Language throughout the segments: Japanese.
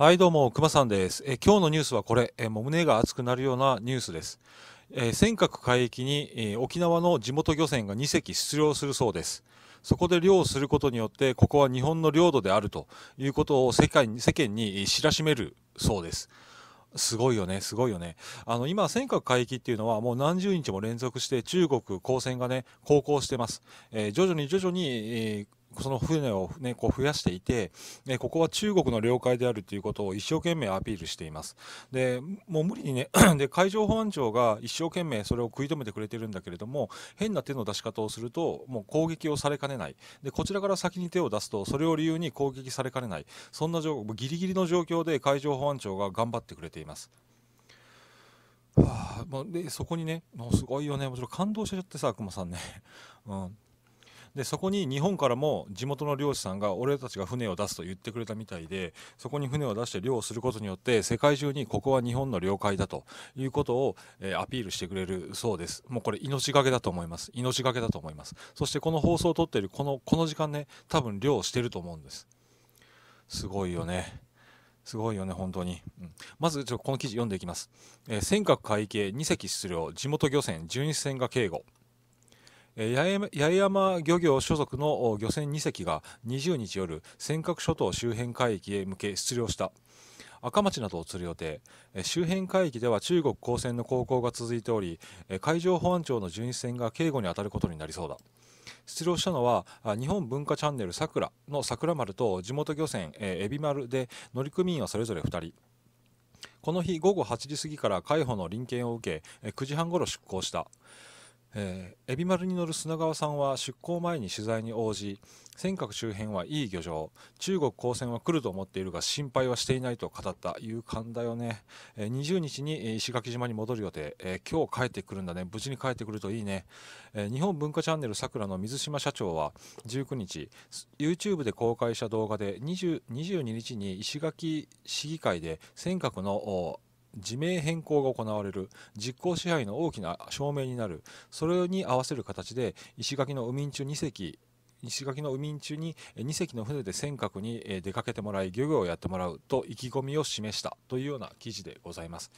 はいどうも熊さんですえ今日のニュースはこれえもう胸が熱くなるようなニュースですえ尖閣海域に、え沖縄の地元漁船が2隻出漁するそうですそこで漁をすることによってここは日本の領土であるということを世界に世間に知らしめるそうですすごいよね、すごいよね。あの、今、尖閣海域っていうのはもう何十日も連続して中国、公船がね、航行してます。えー、徐々に徐々に、えー、その船を、ね、こう増やしていて、ね、ここは中国の領海であるということを一生懸命アピールしています。でもう無理にね で海上保安庁が一生懸命それを食い止めてくれてるんだけれども変な手の出し方をするともう攻撃をされかねないでこちらから先に手を出すとそれを理由に攻撃されかねないそんな状ギリギリの状況で海上保安庁が頑張ってくれています。はあ、でそこにね、もうすごいよね、もちろん感動しちゃってさ、くさんね。うんでそこに日本からも地元の漁師さんが俺たちが船を出すと言ってくれたみたいでそこに船を出して漁をすることによって世界中にここは日本の領海だということを、えー、アピールしてくれるそうですもうこれ命がけだと思います命がけだと思いますそしてこの放送を撮っているこのこの時間ね多分漁をしてると思うんですすごいよねすごいよね、本当に。うん、まず、ちょっとこの記事読んでいきます。えー、尖閣海警2隻出漁、地元漁船、巡視船が警護。八重山漁業所属の漁船2隻が20日夜尖閣諸島周辺海域へ向け出漁した赤町などを釣る予定周辺海域では中国高船の航行が続いており海上保安庁の巡視船が警護に当たることになりそうだ出漁したのは日本文化チャンネルさくらのさくら丸と地元漁船えび丸で乗組員はそれぞれ2人この日午後8時過ぎから海保の臨検を受け9時半ごろ出港したえー、エビ丸に乗る砂川さんは出港前に取材に応じ尖閣周辺はいい漁場中国公船は来ると思っているが心配はしていないと語った勇敢だよね、えー、20日に石垣島に戻る予定、えー、今日帰ってくるんだね無事に帰ってくるといいね、えー、日本文化チャンネルさくらの水島社長は19日 YouTube で公開した動画で20 22日に石垣市議会で尖閣の地名変更が行われる実効支配の大きな証明になるそれに合わせる形で石垣の海中2隻石垣の海中に2隻の船で尖閣に出かけてもらい漁業をやってもらうと意気込みを示したというような記事でございます。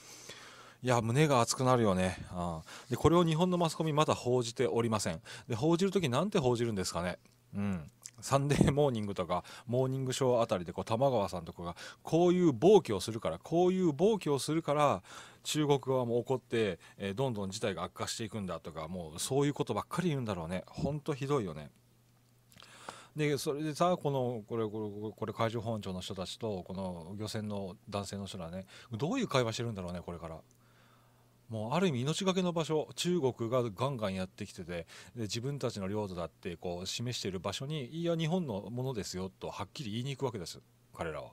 いや胸が熱くなるよね、うん、でこれを日本のマスコミまだ報じておりませんで報じる時なんて報じるんですかねうんサンデーモーニングとかモーニングショーあたりでこう玉川さんとかがこういう暴挙をするからこういう暴挙をするから中国側も怒って、えー、どんどん事態が悪化していくんだとかもうそういうことばっかり言うんだろうねほんとひどいよね。でそれでさこのこれこれこれ海上保安庁の人たちとこの漁船の男性の人らねどういう会話してるんだろうねこれから。もうある意味命がけの場所中国がガンガンやってきててで自分たちの領土だってこう示している場所にいや日本のものですよとはっきり言いに行くわけです彼らは。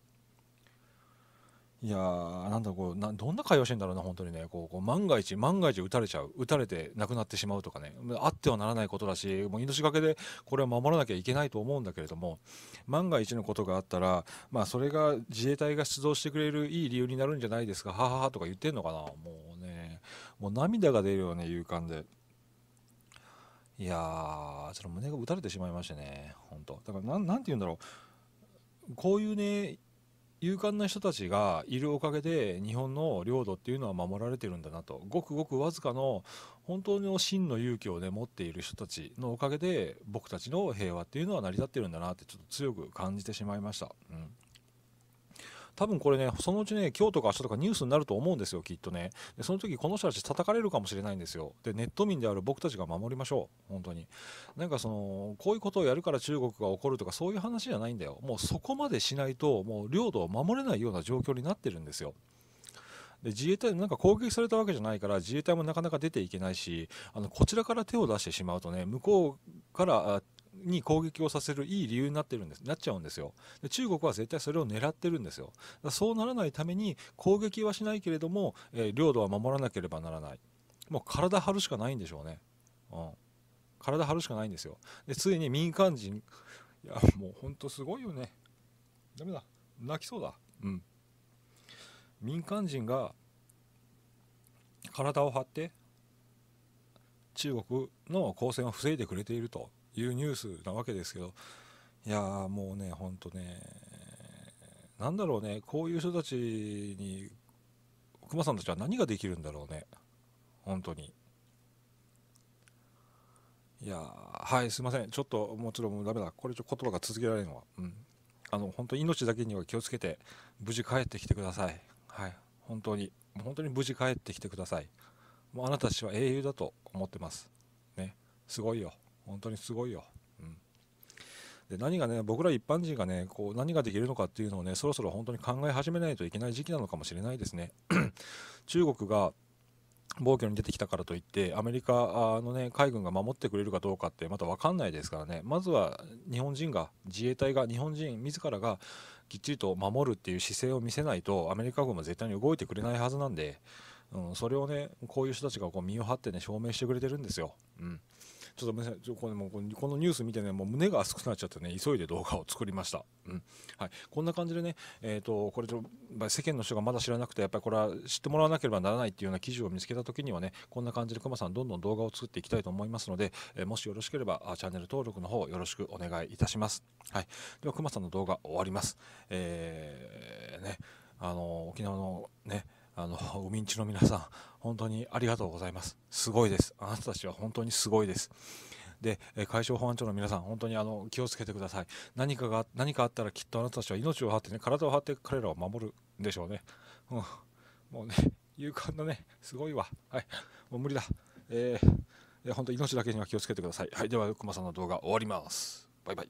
いやーなんだこうなどんな会話してんだろうな本当にねこうこう万が一万が一撃たれちゃう撃たれて亡くなってしまうとかねあってはならないことだしもう命がけでこれは守らなきゃいけないと思うんだけれども万が一のことがあったら、まあ、それが自衛隊が出動してくれるいい理由になるんじゃないですかはははとか言ってんのかなもうもう涙が出るような勇敢で。いやー、ちょっと胸が打たれてしまいましたね、本当だから何て言うんだろう、こういうね、勇敢な人たちがいるおかげで、日本の領土っていうのは守られてるんだなと、ごくごくわずかの、本当の真の勇気をね、持っている人たちのおかげで、僕たちの平和っていうのは成り立ってるんだなって、ちょっと強く感じてしまいました。うん多分これねそのうちね今日とか明日とかニュースになると思うんですよきっとねでその時この人たち叩かれるかもしれないんですよでネット民である僕たちが守りましょう本当になんかそのこういうことをやるから中国が起こるとかそういう話じゃないんだよもうそこまでしないともう領土を守れないような状況になってるんですよで自衛隊なんか攻撃されたわけじゃないから自衛隊もなかなか出ていけないしあのこちらから手を出してしまうとね向こうからに攻撃をさせるいい理由になってるんですなっちゃうんですよで中国は絶対それを狙ってるんですよそうならないために攻撃はしないけれども、えー、領土は守らなければならないもう体張るしかないんでしょうね、うん、体張るしかないんですよでついに民間人いやもう本当すごいよねダメだ泣きそうだうん民間人が体を張って中国の交戦を防いでくれているというニュースなわけですけどいやもうねほんとねなんだろうねこういう人たちに熊さんたちは何ができるんだろうね本当にいやはいすいませんちょっともちろんだめダメだこれちょ言葉が続けられるのはうんあの本当命だけには気をつけて無事帰ってきてくださいはい本当に本当に無事帰ってきてくださいもうあなたたちは英雄だと思ってますねすごいよ本当にすごいよ。うんで何がね僕ら一般人がねこう何ができるのかっていうのをねそろそろ本当に考え始めないといけない時期なのかもしれないですね 中国が暴挙に出てきたからといってアメリカの、ね、海軍が守ってくれるかどうかってまた分かんないですからねまずは日本人が自衛隊が日本人自らがきっちりと守るっていう姿勢を見せないとアメリカ軍も絶対に動いてくれないはずなんでうん、それをねこういう人たちがこう身を張ってね証明してくれてるんですよ。うんちょっとごめんなさい、ちょこれもこのニュース見てね、もう胸が熱くなっちゃってね、急いで動画を作りました。うん。はい。こんな感じでね、えっ、ー、と、これちょ、世間の人がまだ知らなくて、やっぱりこれは知ってもらわなければならないっていうような記事を見つけた時にはね、こんな感じでくまさん、どんどん動画を作っていきたいと思いますので、えー、もしよろしければ、チャンネル登録の方よろしくお願いいたします。はい。では、くまさんの動画終わります。えー、ね、あの、沖縄のね、あのご民地の皆さん、本当にありがとうございます。すごいです。あなたたちは本当にすごいです。で海上保安庁の皆さん、本当にあの気をつけてください何かが。何かあったらきっとあなたたちは命を張ってね、体を張って彼らを守るんでしょうね。うん、もうね、勇敢だね、すごいわ。はい、もう無理だ。えー、本当、命だけには気をつけてください。はい、では、熊さんの動画終わります。バイバイ。